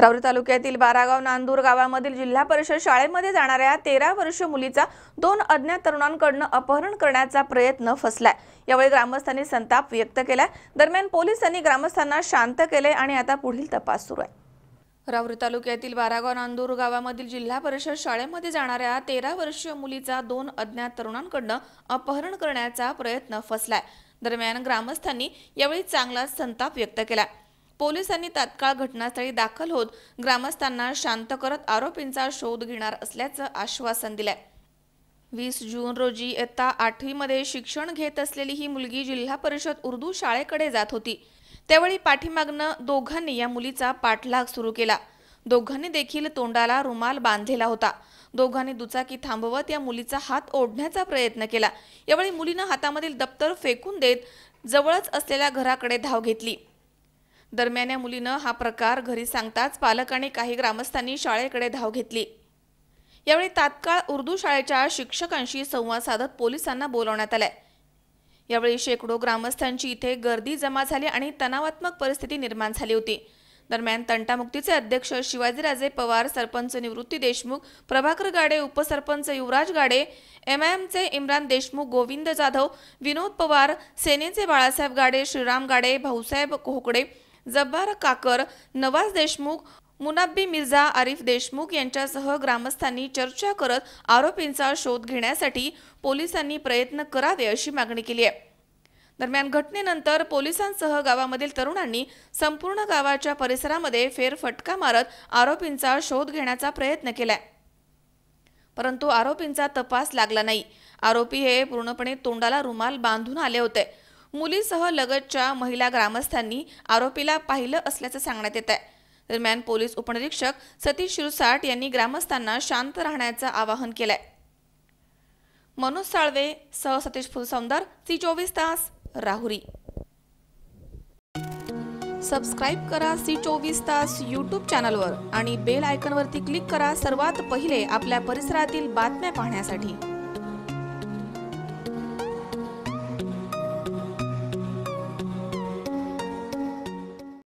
राऊरी तालुक्यातील बारागाव नांदूर गावामधील जिल्हा परिषद शाळेमध्ये जाणाऱ्या तेरा वर्ष मुलीचा दोन अज्ञात तरुणांकडनं अपहरण करण्याचा प्रयत्न फसलाय यावेळी ग्रामस्थांनी संताप व्यक्त केलाय दरम्यान पोलिसांनी ग्रामस्थांना शांत केले आणि आता पुढील तपास सुरू आहे राऊरी तालुक्यातील बारागाव नांदूर गावामधील जिल्हा परिषद शाळेमध्ये जाणाऱ्या तेरा वर्षीय मुलीचा दोन अज्ञात तरुणांकडनं अपहरण करण्याचा प्रयत्न फसलाय दरम्यान ग्रामस्थांनी यावेळी चांगला संताप व्यक्त केला पोलिसांनी तात्काळ घटनास्थळी दाखल होत ग्रामस्थांना शांत करत आरोपींचा शोध घेणार असल्याचं आश्वासन दिलंय वीस जून रोजी इयत्ता आठवीमध्ये शिक्षण घेत असलेली ही मुलगी जिल्हा परिषद उर्दू शाळेकडे जात होती त्यावेळी पाठीमागनं दोघांनी या मुलीचा पाठलाग सुरू केला दोघांनी देखील तोंडाला रुमाल बांधलेला होता दोघांनी दुचाकी थांबवत या मुलीचा हात ओढण्याचा प्रयत्न केला यावेळी मुलीनं हातामधील दप्तर फेकून देत जवळच असलेल्या घराकडे धाव घेतली दरम्यान या मुलीनं हा प्रकार घरी सांगताच पालक आणि काही ग्रामस्थांनी शाळेकडे धाव घेतली यावेळी तात्काळ उर्दू शाळेच्या शिक्षकांशी संवाद साधत पोलिसांना बोलवण्यात आलंय यावेळी शेकडो ग्रामस्थांची इथे गर्दी जमा झाली आणि तणावात्मक परिस्थिती निर्माण झाली होती दरम्यान तंटामुक्तीचे अध्यक्ष शिवाजीराजे पवार सरपंच निवृत्ती देशमुख प्रभाकर गाडे उपसरपंच युवराज गाडे एम आय एमचे इम्रान देशमुख गोविंद जाधव विनोद पवार सेनेचे बाळासाहेब गाडे श्रीराम गाडे भाऊसाहेब कोहकडे जब्बार काकर नवाज देशमुख मुनाब्बी मिर्झा आरिफ देशमुख यांच्यासह ग्रामस्थांनी चर्चा करत आरोपींचा शोध घेण्यासाठी पोलिसांनी प्रयत्न करावे अशी मागणी केली आहे दरम्यान घटनेनंतर पोलिसांसह गावामधील तरुणांनी संपूर्ण गावाच्या परिसरामध्ये फेरफटका मारत आरोपींचा शोध घेण्याचा प्रयत्न केलाय परंतु आरोपींचा तपास लागला नाही आरोपी हे पूर्णपणे तोंडाला रुमाल बांधून आले होते मुलीसह लगतच्या महिला ग्रामस्थांनी आरोपीला पाहिलं असल्याचं सांगण्यात येत आहे दरम्यान पोलीस उपनिरीक्षक सतीश शिरसाट यांनी ग्रामस्थांना शांत राहण्याचं आवाहन केलंय मनोज साळवे सह सतीश फुलसौंदर सी चोवीस तास राहुरी सबस्क्राईब करा सी चोवीस तास यूट्यूब चॅनलवर आणि बेल आयकनवरती क्लिक करा सर्वात पहिले आपल्या परिसरातील बातम्या पाहण्यासाठी